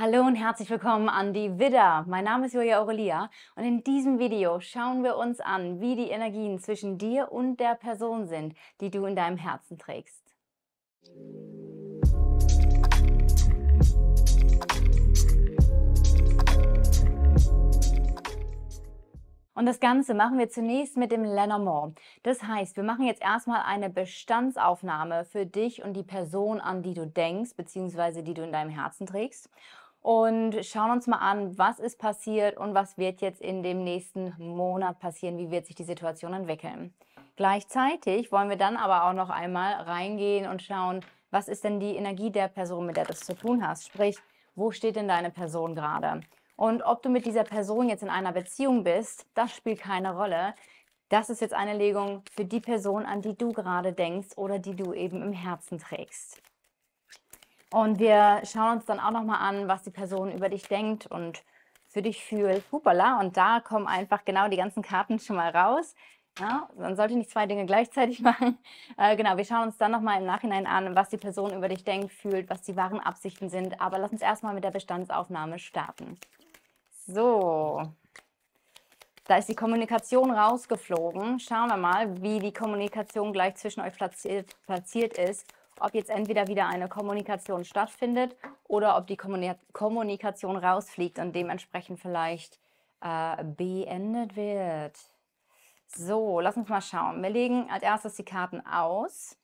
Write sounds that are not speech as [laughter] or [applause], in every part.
Hallo und herzlich willkommen an die Widder. Mein Name ist Julia Aurelia und in diesem Video schauen wir uns an, wie die Energien zwischen dir und der Person sind, die du in deinem Herzen trägst. Und das Ganze machen wir zunächst mit dem Lenormand. Das heißt, wir machen jetzt erstmal eine Bestandsaufnahme für dich und die Person, an die du denkst, beziehungsweise die du in deinem Herzen trägst und schauen uns mal an, was ist passiert und was wird jetzt in dem nächsten Monat passieren, wie wird sich die Situation entwickeln. Gleichzeitig wollen wir dann aber auch noch einmal reingehen und schauen, was ist denn die Energie der Person, mit der du es zu tun hast, sprich, wo steht denn deine Person gerade? Und ob du mit dieser Person jetzt in einer Beziehung bist, das spielt keine Rolle. Das ist jetzt eine Legung für die Person, an die du gerade denkst oder die du eben im Herzen trägst. Und wir schauen uns dann auch nochmal an, was die Person über dich denkt und für dich fühlt. Hupala. Und da kommen einfach genau die ganzen Karten schon mal raus. Ja, man sollte nicht zwei Dinge gleichzeitig [laughs] machen. Äh, genau, wir schauen uns dann nochmal im Nachhinein an, was die Person über dich denkt, fühlt, was die wahren Absichten sind. Aber lass uns erstmal mit der Bestandsaufnahme starten. So, da ist die Kommunikation rausgeflogen. Schauen wir mal, wie die Kommunikation gleich zwischen euch platziert, platziert ist ob jetzt entweder wieder eine Kommunikation stattfindet oder ob die Kommunikation rausfliegt und dementsprechend vielleicht äh, beendet wird. So, lass uns mal schauen. Wir legen als erstes die Karten aus.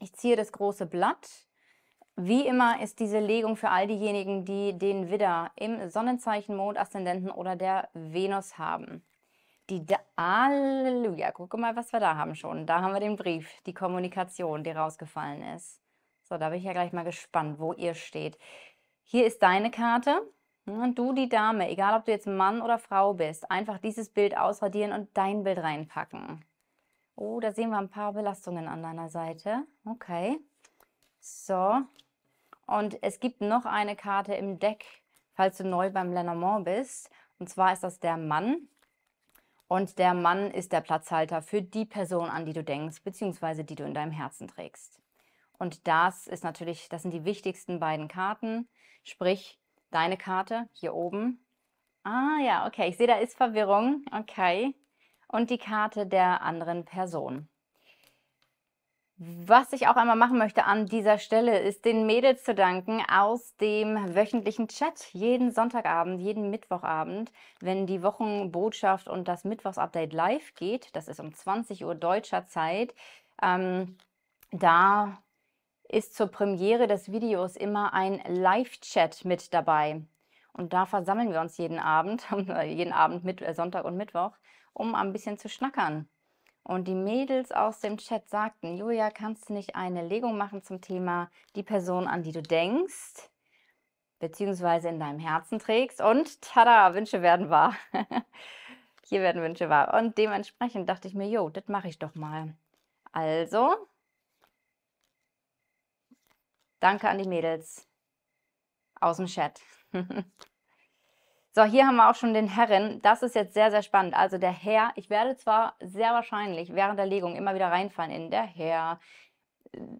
Ich ziehe das große Blatt. Wie immer ist diese Legung für all diejenigen, die den Widder im Sonnenzeichen, Mond, Aszendenten oder der Venus haben. Die da Halleluja, guck mal, was wir da haben schon. Da haben wir den Brief, die Kommunikation, die rausgefallen ist. So, da bin ich ja gleich mal gespannt, wo ihr steht. Hier ist deine Karte. Und Du, die Dame, egal ob du jetzt Mann oder Frau bist, einfach dieses Bild ausradieren und dein Bild reinpacken. Oh, da sehen wir ein paar Belastungen an deiner Seite. Okay. So. Und es gibt noch eine Karte im Deck, falls du neu beim Lenormand bist. Und zwar ist das der Mann. Und der Mann ist der Platzhalter für die Person, an die du denkst, beziehungsweise die du in deinem Herzen trägst. Und das ist natürlich, das sind die wichtigsten beiden Karten. Sprich, deine Karte hier oben. Ah ja, okay, ich sehe, da ist Verwirrung. Okay. Und die Karte der anderen Person. Was ich auch einmal machen möchte an dieser Stelle, ist den Mädels zu danken aus dem wöchentlichen Chat. Jeden Sonntagabend, jeden Mittwochabend, wenn die Wochenbotschaft und das Mittwochsupdate live geht, das ist um 20 Uhr deutscher Zeit, ähm, da ist zur Premiere des Videos immer ein Live-Chat mit dabei. Und da versammeln wir uns jeden Abend, [laughs] jeden Abend mit, äh, Sonntag und Mittwoch, um ein bisschen zu schnackern. Und die Mädels aus dem Chat sagten, Julia, kannst du nicht eine Legung machen zum Thema die Person, an die du denkst, beziehungsweise in deinem Herzen trägst? Und tada, Wünsche werden wahr. [laughs] Hier werden Wünsche wahr. Und dementsprechend dachte ich mir, jo, das mache ich doch mal. Also, danke an die Mädels aus dem Chat. [laughs] So, hier haben wir auch schon den Herren. Das ist jetzt sehr, sehr spannend. Also der Herr, ich werde zwar sehr wahrscheinlich während der Legung immer wieder reinfallen in der Herr.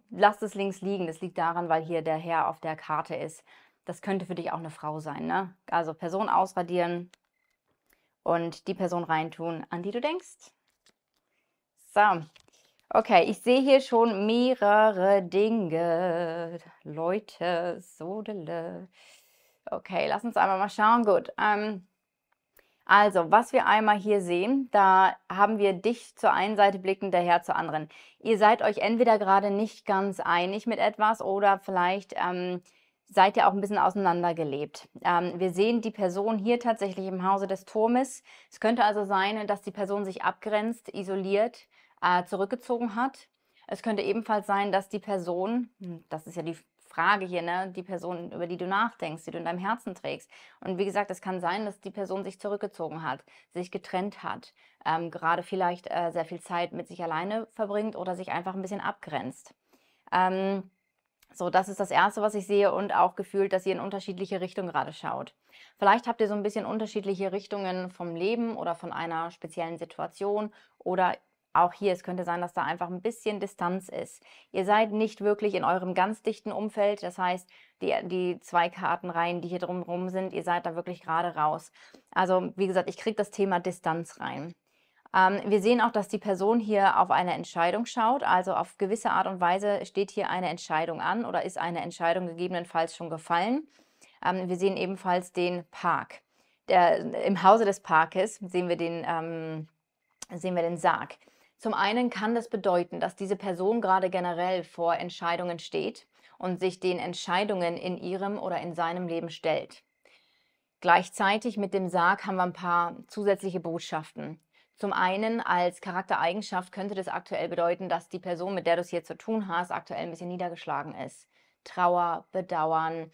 Lasst es links liegen. Das liegt daran, weil hier der Herr auf der Karte ist. Das könnte für dich auch eine Frau sein. Ne? Also Person ausradieren und die Person reintun, an die du denkst. So, Okay, ich sehe hier schon mehrere Dinge. Leute, so dele. Okay, lass uns einmal mal schauen. Gut. Ähm, also, was wir einmal hier sehen, da haben wir dich zur einen Seite blickend, der Herr zur anderen. Ihr seid euch entweder gerade nicht ganz einig mit etwas oder vielleicht ähm, seid ihr auch ein bisschen auseinandergelebt. Ähm, wir sehen die Person hier tatsächlich im Hause des Turmes. Es könnte also sein, dass die Person sich abgrenzt, isoliert, äh, zurückgezogen hat. Es könnte ebenfalls sein, dass die Person, hm, das ist ja die Frage hier, ne, die Person, über die du nachdenkst, die du in deinem Herzen trägst. Und wie gesagt, es kann sein, dass die Person sich zurückgezogen hat, sich getrennt hat, ähm, gerade vielleicht äh, sehr viel Zeit mit sich alleine verbringt oder sich einfach ein bisschen abgrenzt. Ähm, so, das ist das Erste, was ich sehe und auch gefühlt, dass ihr in unterschiedliche Richtungen gerade schaut. Vielleicht habt ihr so ein bisschen unterschiedliche Richtungen vom Leben oder von einer speziellen Situation oder auch hier, es könnte sein, dass da einfach ein bisschen Distanz ist. Ihr seid nicht wirklich in eurem ganz dichten Umfeld. Das heißt, die, die zwei Kartenreihen, die hier drumherum sind, ihr seid da wirklich gerade raus. Also, wie gesagt, ich kriege das Thema Distanz rein. Ähm, wir sehen auch, dass die Person hier auf eine Entscheidung schaut. Also auf gewisse Art und Weise steht hier eine Entscheidung an oder ist eine Entscheidung gegebenenfalls schon gefallen. Ähm, wir sehen ebenfalls den Park. Der, Im Hause des Parkes sehen wir den, ähm, sehen wir den Sarg. Zum einen kann das bedeuten, dass diese Person gerade generell vor Entscheidungen steht und sich den Entscheidungen in ihrem oder in seinem Leben stellt. Gleichzeitig mit dem Sarg haben wir ein paar zusätzliche Botschaften. Zum einen als Charaktereigenschaft könnte das aktuell bedeuten, dass die Person, mit der du es hier zu tun hast, aktuell ein bisschen niedergeschlagen ist. Trauer, Bedauern,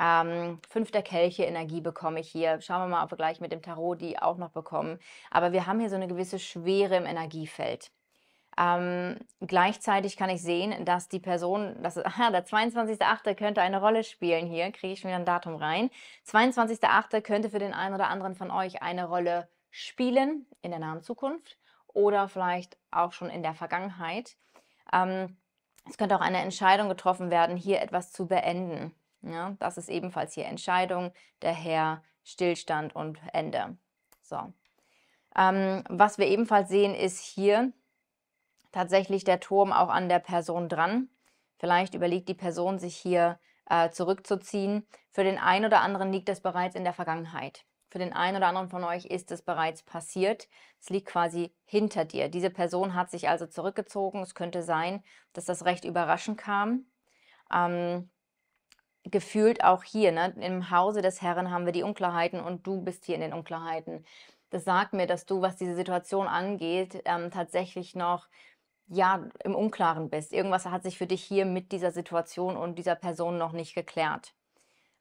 ähm, fünf der Kelche Energie bekomme ich hier. Schauen wir mal, ob wir gleich mit dem Tarot die auch noch bekommen. Aber wir haben hier so eine gewisse Schwere im Energiefeld. Ähm, gleichzeitig kann ich sehen, dass die Person, das [laughs] aha, der 22.8. könnte eine Rolle spielen hier, kriege ich schon wieder ein Datum rein. 22.8. könnte für den einen oder anderen von euch eine Rolle spielen in der nahen Zukunft oder vielleicht auch schon in der Vergangenheit. Ähm, es könnte auch eine Entscheidung getroffen werden, hier etwas zu beenden. Ja, ne? das ist ebenfalls hier Entscheidung, der Herr, Stillstand und Ende. So. Ähm, was wir ebenfalls sehen, ist hier tatsächlich der Turm auch an der Person dran. Vielleicht überlegt die Person, sich hier äh, zurückzuziehen. Für den einen oder anderen liegt das bereits in der Vergangenheit. Für den einen oder anderen von euch ist es bereits passiert. Es liegt quasi hinter dir. Diese Person hat sich also zurückgezogen. Es könnte sein, dass das recht überraschend kam. Ähm, gefühlt auch hier, ne? im Hause des Herrn haben wir die Unklarheiten und du bist hier in den Unklarheiten. Das sagt mir, dass du, was diese Situation angeht, ähm, tatsächlich noch ja, im Unklaren bist. Irgendwas hat sich für dich hier mit dieser Situation und dieser Person noch nicht geklärt.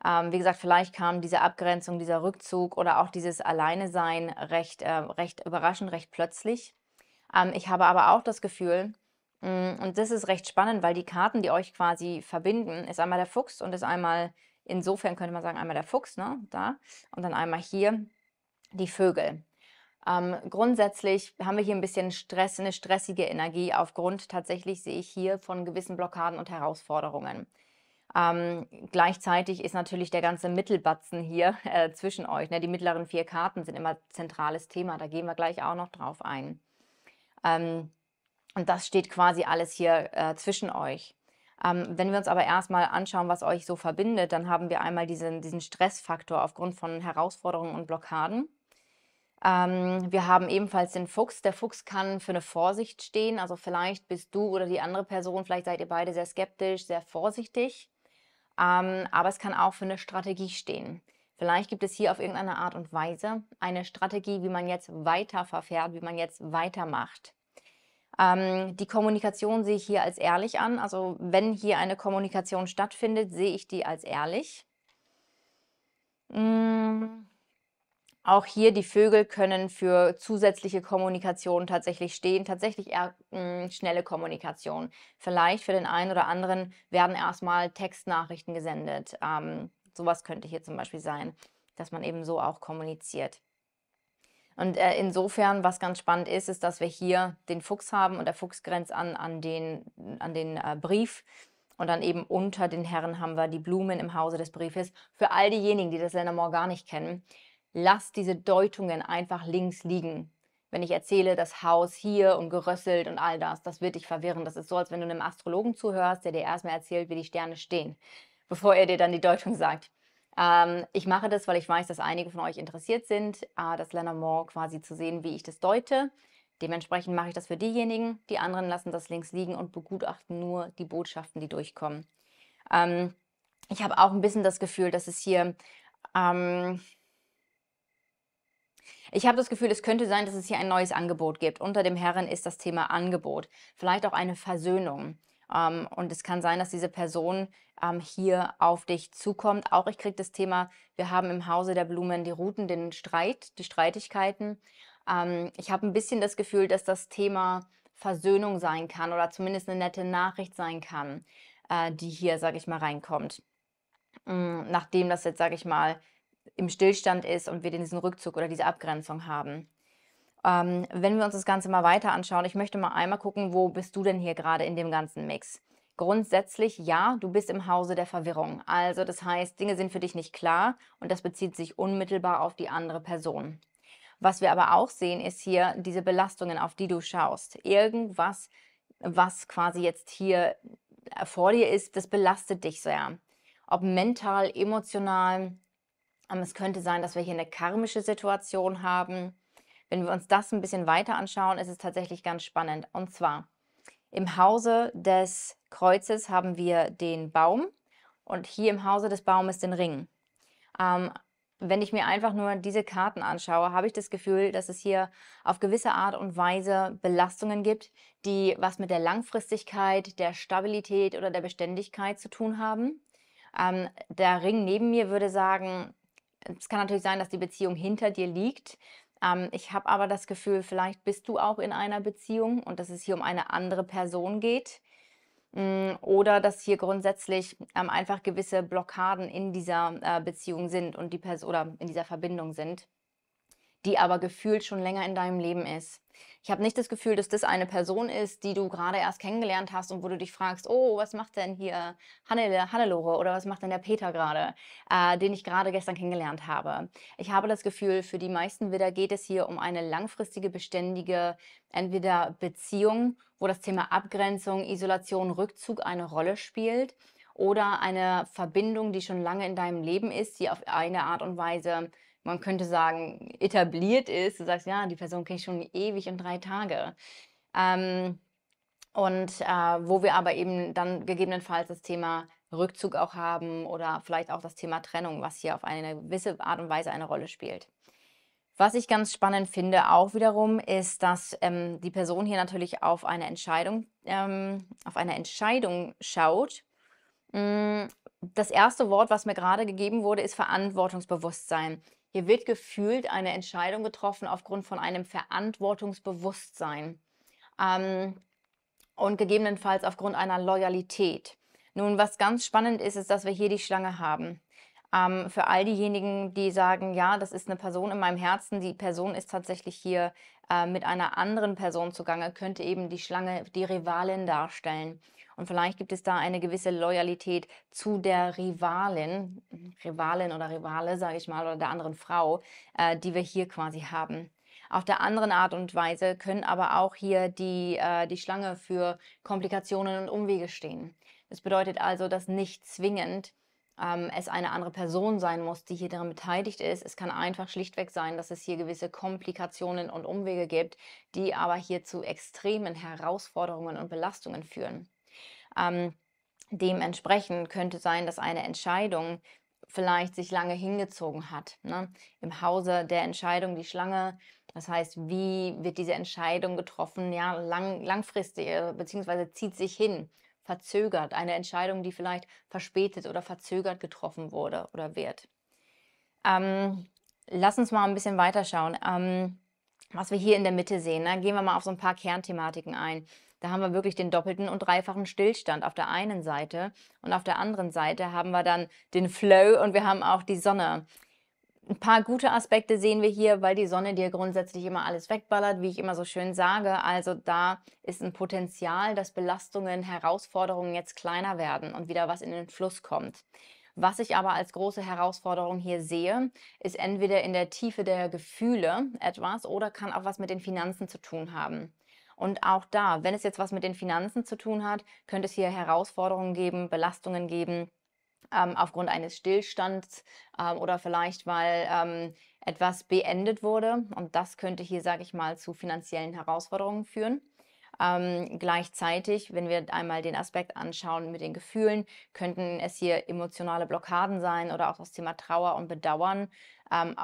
Ähm, wie gesagt, vielleicht kam diese Abgrenzung, dieser Rückzug oder auch dieses Alleinesein recht, äh, recht überraschend, recht plötzlich. Ähm, ich habe aber auch das Gefühl, Mm, und das ist recht spannend, weil die Karten, die euch quasi verbinden, ist einmal der Fuchs und ist einmal, insofern könnte man sagen, einmal der Fuchs, ne, da, und dann einmal hier die Vögel. Ähm, grundsätzlich haben wir hier ein bisschen Stress, eine stressige Energie aufgrund, tatsächlich sehe ich hier von gewissen Blockaden und Herausforderungen. Ähm, gleichzeitig ist natürlich der ganze Mittelbatzen hier [laughs] äh, zwischen euch. Ne? Die mittleren vier Karten sind immer zentrales Thema, da gehen wir gleich auch noch drauf ein. Ähm, und das steht quasi alles hier äh, zwischen euch. Ähm, wenn wir uns aber erstmal anschauen, was euch so verbindet, dann haben wir einmal diesen, diesen Stressfaktor aufgrund von Herausforderungen und Blockaden. Ähm, wir haben ebenfalls den Fuchs. Der Fuchs kann für eine Vorsicht stehen. Also vielleicht bist du oder die andere Person, vielleicht seid ihr beide sehr skeptisch, sehr vorsichtig. Ähm, aber es kann auch für eine Strategie stehen. Vielleicht gibt es hier auf irgendeine Art und Weise eine Strategie, wie man jetzt weiter verfährt, wie man jetzt weitermacht. Ähm, die Kommunikation sehe ich hier als ehrlich an. Also wenn hier eine Kommunikation stattfindet, sehe ich die als ehrlich. Mhm. Auch hier die Vögel können für zusätzliche Kommunikation tatsächlich stehen, tatsächlich eher mh, mm, schnelle Kommunikation. Vielleicht für den einen oder anderen werden erstmal Textnachrichten gesendet. Ähm, sowas könnte hier zum Beispiel sein, dass man eben so auch kommuniziert. Und äh, insofern, was ganz spannend ist, ist, dass wir hier den Fuchs haben und der Fuchs grenzt an, an den, an den äh, Brief. Und dann eben unter den Herren haben wir die Blumen im Hause des Briefes. Für all diejenigen, die das Lendamore gar nicht kennen, lasst diese Deutungen einfach links liegen. Wenn ich erzähle, das Haus hier und gerösselt und all das, das wird dich verwirren. Das ist so, als wenn du einem Astrologen zuhörst, der dir erstmal erzählt, wie die Sterne stehen, bevor er dir dann die Deutung sagt. Ähm, ich mache das, weil ich weiß, dass einige von euch interessiert sind, äh, das Lenormand quasi zu sehen, wie ich das deute. Dementsprechend mache ich das für diejenigen. Die anderen lassen das links liegen und begutachten nur die Botschaften, die durchkommen. Ähm, ich habe auch ein bisschen das Gefühl, dass es hier... Ähm, ich habe das Gefühl, es könnte sein, dass es hier ein neues Angebot gibt. Unter dem Herren ist das Thema Angebot. Vielleicht auch eine Versöhnung. Ähm, und es kann sein, dass diese Person ähm, hier auf dich zukommt. Auch ich kriege das Thema, wir haben im Hause der Blumen die Routen, den Streit, die Streitigkeiten. Ähm, ich habe ein bisschen das Gefühl, dass das Thema Versöhnung sein kann oder zumindest eine nette Nachricht sein kann, äh, die hier, sage ich mal, reinkommt. Ähm, nachdem das jetzt, sage ich mal, im Stillstand ist und wir diesen Rückzug oder diese Abgrenzung haben. Ähm, wenn wir uns das Ganze mal weiter anschauen, ich möchte mal einmal gucken, wo bist du denn hier gerade in dem ganzen Mix? Grundsätzlich ja, du bist im Hause der Verwirrung. Also das heißt, Dinge sind für dich nicht klar und das bezieht sich unmittelbar auf die andere Person. Was wir aber auch sehen, ist hier diese Belastungen, auf die du schaust. Irgendwas, was quasi jetzt hier äh, vor dir ist, das belastet dich sehr. Ob mental, emotional. Ähm, es könnte sein, dass wir hier eine karmische Situation haben. Wenn wir uns das ein bisschen weiter anschauen, ist es tatsächlich ganz spannend. Und zwar im Hause des Kreuzes haben wir den Baum und hier im Hause des Baumes den Ring. Ähm, wenn ich mir einfach nur diese Karten anschaue, habe ich das Gefühl, dass es hier auf gewisse Art und Weise Belastungen gibt, die was mit der Langfristigkeit, der Stabilität oder der Beständigkeit zu tun haben. Ähm, der Ring neben mir würde sagen, es kann natürlich sein, dass die Beziehung hinter dir liegt. Ähm, ich habe aber das Gefühl, vielleicht bist du auch in einer Beziehung und dass es hier um eine andere Person geht. Mm, oder dass hier grundsätzlich ähm, einfach gewisse Blockaden in dieser äh, Beziehung sind und die Person oder in dieser Verbindung sind die aber gefühlt schon länger in deinem Leben ist. Ich habe nicht das Gefühl, dass das eine Person ist, die du gerade erst kennengelernt hast und wo du dich fragst, oh, was macht denn hier Hannelore oder was macht denn der Peter gerade, äh, den ich gerade gestern kennengelernt habe. Ich habe das Gefühl, für die meisten wieder geht es hier um eine langfristige, beständige, entweder Beziehung, wo das Thema Abgrenzung, Isolation, Rückzug eine Rolle spielt oder eine Verbindung, die schon lange in deinem Leben ist, die auf eine Art und Weise man könnte sagen, etabliert ist. Du sagst, ja, die Person kenne ich schon ewig und drei Tage. Ähm, und äh, wo wir aber eben dann gegebenenfalls das Thema Rückzug auch haben oder vielleicht auch das Thema Trennung, was hier auf eine gewisse Art und Weise eine Rolle spielt. Was ich ganz spannend finde auch wiederum, ist, dass ähm, die Person hier natürlich auf eine Entscheidung, ähm, auf eine Entscheidung schaut. Mm, das erste Wort, was mir gerade gegeben wurde, ist Verantwortungsbewusstsein. Hier wird gefühlt eine Entscheidung getroffen aufgrund von einem Verantwortungsbewusstsein ähm, und gegebenenfalls aufgrund einer Loyalität. Nun, was ganz spannend ist, ist, dass wir hier die Schlange haben. Ähm, für all diejenigen, die sagen, ja, das ist eine Person in meinem Herzen, die Person ist tatsächlich hier äh, mit einer anderen Person zugange, könnte eben die Schlange die Rivalin darstellen. Und vielleicht gibt es da eine gewisse Loyalität zu der Rivalin, Rivalin oder Rivale, sage ich mal, oder der anderen Frau, äh, die wir hier quasi haben. Auf der anderen Art und Weise können aber auch hier die, äh, die Schlange für Komplikationen und Umwege stehen. Das bedeutet also, dass nicht zwingend ähm, es eine andere Person sein muss, die hier daran beteiligt ist. Es kann einfach schlichtweg sein, dass es hier gewisse Komplikationen und Umwege gibt, die aber hier zu extremen Herausforderungen und Belastungen führen. Ähm, dementsprechend könnte sein, dass eine Entscheidung vielleicht sich lange hingezogen hat. Ne? Im Hause der Entscheidung die Schlange. Das heißt, wie wird diese Entscheidung getroffen? Ja, lang, langfristig, äh, beziehungsweise zieht sich hin verzögert, eine Entscheidung, die vielleicht verspätet oder verzögert getroffen wurde oder wird. Ähm, lass uns mal ein bisschen weiterschauen. Ähm, was wir hier in der Mitte sehen, ne? gehen wir mal auf so ein paar Kernthematiken ein. Da haben wir wirklich den doppelten und dreifachen Stillstand auf der einen Seite und auf der anderen Seite haben wir dann den Flow und wir haben auch die Sonne. Ein paar gute Aspekte sehen wir hier, weil die Sonne dir grundsätzlich immer alles wegballert, wie ich immer so schön sage. Also da ist ein Potenzial, dass Belastungen, Herausforderungen jetzt kleiner werden und wieder was in den Fluss kommt. Was ich aber als große Herausforderung hier sehe, ist entweder in der Tiefe der Gefühle etwas oder kann auch was mit den Finanzen zu tun haben. Und auch da, wenn es jetzt was mit den Finanzen zu tun hat, könnte es hier Herausforderungen geben, Belastungen geben, ähm, aufgrund eines Stillstands ähm, oder vielleicht weil ähm, etwas beendet wurde. Und das könnte hier, sage ich mal, zu finanziellen Herausforderungen führen. Ähm, gleichzeitig, wenn wir einmal den Aspekt anschauen mit den Gefühlen, könnten es hier emotionale Blockaden sein oder auch das Thema Trauer und Bedauern. Ähm,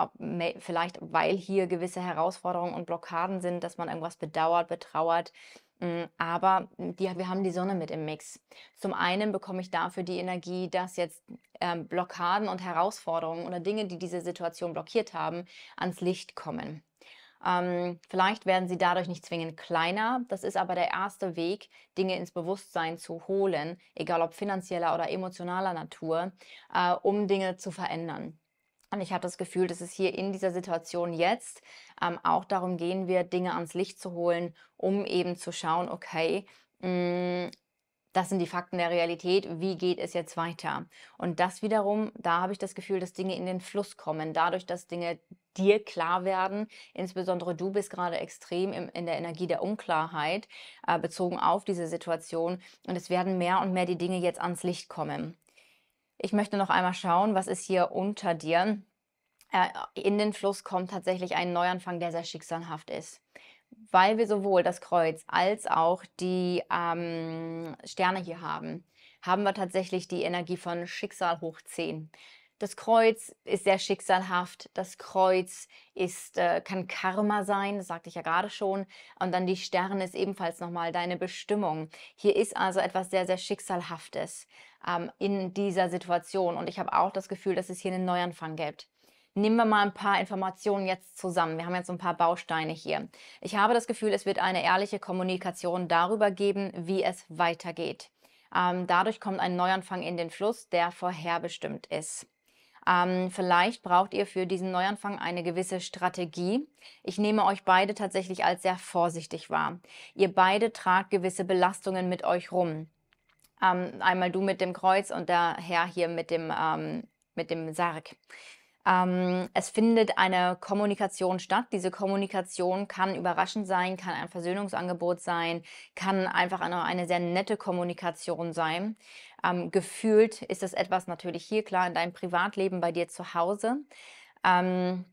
vielleicht, weil hier gewisse Herausforderungen und Blockaden sind, dass man irgendwas bedauert, betrauert, Mm, aber die, wir haben die Sonne mit im Mix. Zum einen bekomme ich dafür die Energie, dass jetzt ähm, Blockaden und Herausforderungen oder Dinge, die diese Situation blockiert haben, ans Licht kommen. Ähm, vielleicht werden sie dadurch nicht zwingend kleiner. Das ist aber der erste Weg, Dinge ins Bewusstsein zu holen, egal ob finanzieller oder emotionaler Natur, äh, um Dinge zu verändern. Und ich habe das Gefühl, dass es hier in dieser Situation jetzt ähm, auch darum gehen wird, Dinge ans Licht zu holen, um eben zu schauen, okay, mh, hm, das sind die Fakten der Realität, wie geht es jetzt weiter? Und das wiederum, da habe ich das Gefühl, dass Dinge in den Fluss kommen, dadurch, dass Dinge dir klar werden. Insbesondere du bist gerade extrem im, in der Energie der Unklarheit äh, bezogen auf diese Situation. Und es werden mehr und mehr die Dinge jetzt ans Licht kommen. Ich möchte noch einmal schauen, was ist hier unter dir. Äh, in den Fluss kommt tatsächlich ein Neuanfang, der sehr schicksalhaft ist weil wir sowohl das Kreuz als auch die ähm, Sterne hier haben, haben wir tatsächlich die Energie von Schicksal hoch 10. Das Kreuz ist sehr schicksalhaft. Das Kreuz ist, äh, kann Karma sein, das sagte ich ja gerade schon. Und dann die Sterne ist ebenfalls nochmal deine Bestimmung. Hier ist also etwas sehr, sehr Schicksalhaftes ähm, in dieser Situation. Und ich habe auch das Gefühl, dass es hier einen Neuanfang gibt. Nehmen wir mal ein paar Informationen jetzt zusammen. Wir haben jetzt ein paar Bausteine hier. Ich habe das Gefühl, es wird eine ehrliche Kommunikation darüber geben, wie es weitergeht. Ähm, dadurch kommt ein Neuanfang in den Fluss, der vorherbestimmt ist. Ähm, vielleicht braucht ihr für diesen Neuanfang eine gewisse Strategie. Ich nehme euch beide tatsächlich als sehr vorsichtig wahr. Ihr beide tragt gewisse Belastungen mit euch rum. Ähm, einmal du mit dem Kreuz und der Herr hier mit dem, ähm, mit dem Sarg. Ähm, es findet eine Kommunikation statt. Diese Kommunikation kann überraschend sein, kann ein Versöhnungsangebot sein, kann einfach eine, eine sehr nette Kommunikation sein. Ähm, gefühlt ist es etwas natürlich hier klar in deinem Privatleben bei dir zu Hause. Ähm,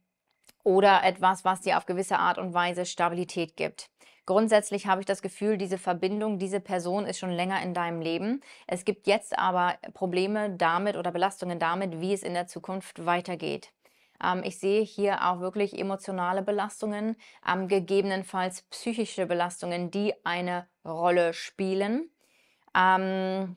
oder etwas, was dir auf gewisse Art und Weise Stabilität gibt. Grundsätzlich habe ich das Gefühl, diese Verbindung, diese Person ist schon länger in deinem Leben. Es gibt jetzt aber Probleme damit oder Belastungen damit, wie es in der Zukunft weitergeht. Ähm, ich sehe hier auch wirklich emotionale Belastungen, ähm, gegebenenfalls psychische Belastungen, die eine Rolle spielen. Ähm,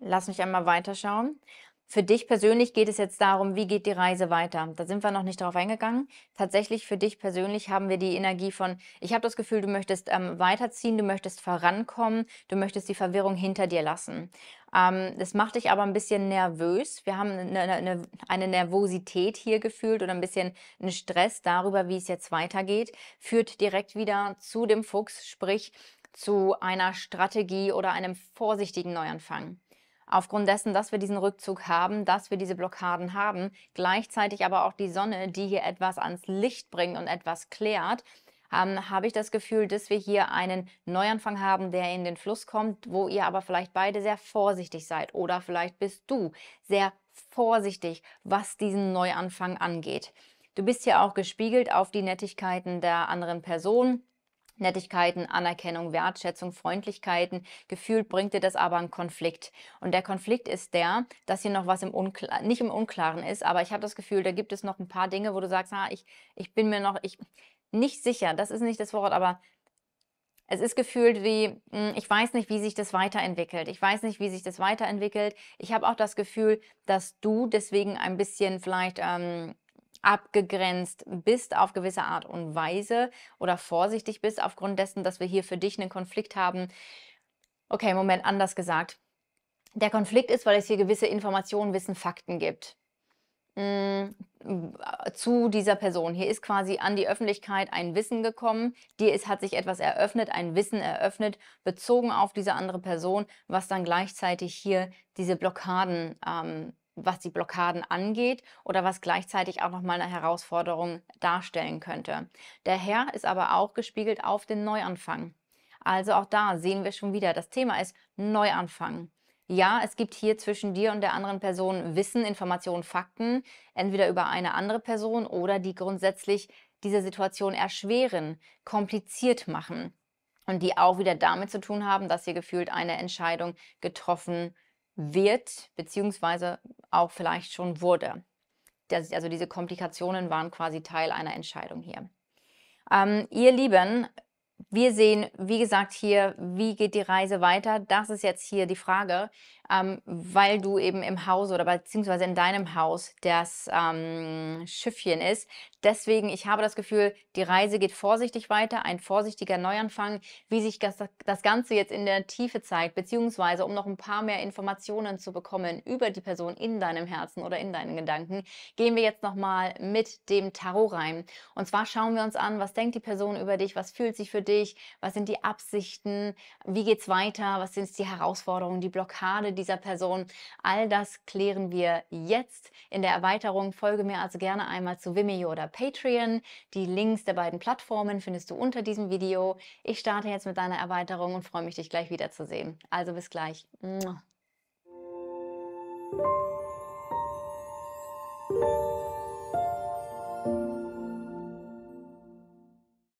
Lass mich einmal weiterschauen. Für dich persönlich geht es jetzt darum, wie geht die Reise weiter? Da sind wir noch nicht drauf eingegangen. Tatsächlich für dich persönlich haben wir die Energie von, ich habe das Gefühl, du möchtest ähm, weiterziehen, du möchtest vorankommen, du möchtest die Verwirrung hinter dir lassen. Ähm, das macht dich aber ein bisschen nervös. Wir haben eine, eine, ne, eine Nervosität hier gefühlt oder ein bisschen einen Stress darüber, wie es jetzt weitergeht. Führt direkt wieder zu dem Fuchs, sprich zu einer Strategie oder einem vorsichtigen Neuanfang aufgrund dessen, dass wir diesen Rückzug haben, dass wir diese Blockaden haben, gleichzeitig aber auch die Sonne, die hier etwas ans Licht bringt und etwas klärt, ähm, habe ich das Gefühl, dass wir hier einen Neuanfang haben, der in den Fluss kommt, wo ihr aber vielleicht beide sehr vorsichtig seid oder vielleicht bist du sehr vorsichtig, was diesen Neuanfang angeht. Du bist hier auch gespiegelt auf die Nettigkeiten der anderen Person Nettigkeiten, Anerkennung, Wertschätzung, Freundlichkeiten. Gefühlt bringt dir das aber einen Konflikt. Und der Konflikt ist der, dass hier noch was im Unkla nicht im Unklaren ist, aber ich habe das Gefühl, da gibt es noch ein paar Dinge, wo du sagst, na, ah, ich, ich bin mir noch ich, nicht sicher. Das ist nicht das Wort, aber es ist gefühlt wie, hm, ich weiß nicht, wie sich das weiterentwickelt. Ich weiß nicht, wie sich das weiterentwickelt. Ich habe auch das Gefühl, dass du deswegen ein bisschen vielleicht ähm, abgegrenzt bist auf gewisse Art und Weise oder vorsichtig bist aufgrund dessen, dass wir hier für dich einen Konflikt haben. Okay, Moment, anders gesagt. Der Konflikt ist, weil es hier gewisse Informationen, Wissen, Fakten gibt mm, zu dieser Person. Hier ist quasi an die Öffentlichkeit ein Wissen gekommen. Dir ist, hat sich etwas eröffnet, ein Wissen eröffnet, bezogen auf diese andere Person, was dann gleichzeitig hier diese Blockaden ähm, was die Blockaden angeht oder was gleichzeitig auch nochmal eine Herausforderung darstellen könnte. Der Herr ist aber auch gespiegelt auf den Neuanfang. Also auch da sehen wir schon wieder, das Thema ist Neuanfang. Ja, es gibt hier zwischen dir und der anderen Person Wissen, Informationen, Fakten, entweder über eine andere Person oder die grundsätzlich diese Situation erschweren, kompliziert machen und die auch wieder damit zu tun haben, dass ihr gefühlt eine Entscheidung getroffen habt wird, beziehungsweise auch vielleicht schon wurde. Das, also diese Komplikationen waren quasi Teil einer Entscheidung hier. Ähm, ihr Lieben, wir sehen, wie gesagt, hier, wie geht die Reise weiter? Das ist jetzt hier die Frage, ähm, weil du eben im Haus oder beziehungsweise in deinem Haus das ähm, Schiffchen ist, Deswegen, ich habe das Gefühl, die Reise geht vorsichtig weiter, ein vorsichtiger Neuanfang. Wie sich das, das Ganze jetzt in der Tiefe zeigt, beziehungsweise um noch ein paar mehr Informationen zu bekommen über die Person in deinem Herzen oder in deinen Gedanken, gehen wir jetzt nochmal mit dem Tarot rein. Und zwar schauen wir uns an, was denkt die Person über dich, was fühlt sie für dich, was sind die Absichten, wie geht es weiter, was sind die Herausforderungen, die Blockade dieser Person. All das klären wir jetzt in der Erweiterung. Folge mir also gerne einmal zu Vimeo oder Patreon. Die Links der beiden Plattformen findest du unter diesem Video. Ich starte jetzt mit deiner Erweiterung und freue mich, dich gleich wiederzusehen. Also bis gleich. Mua.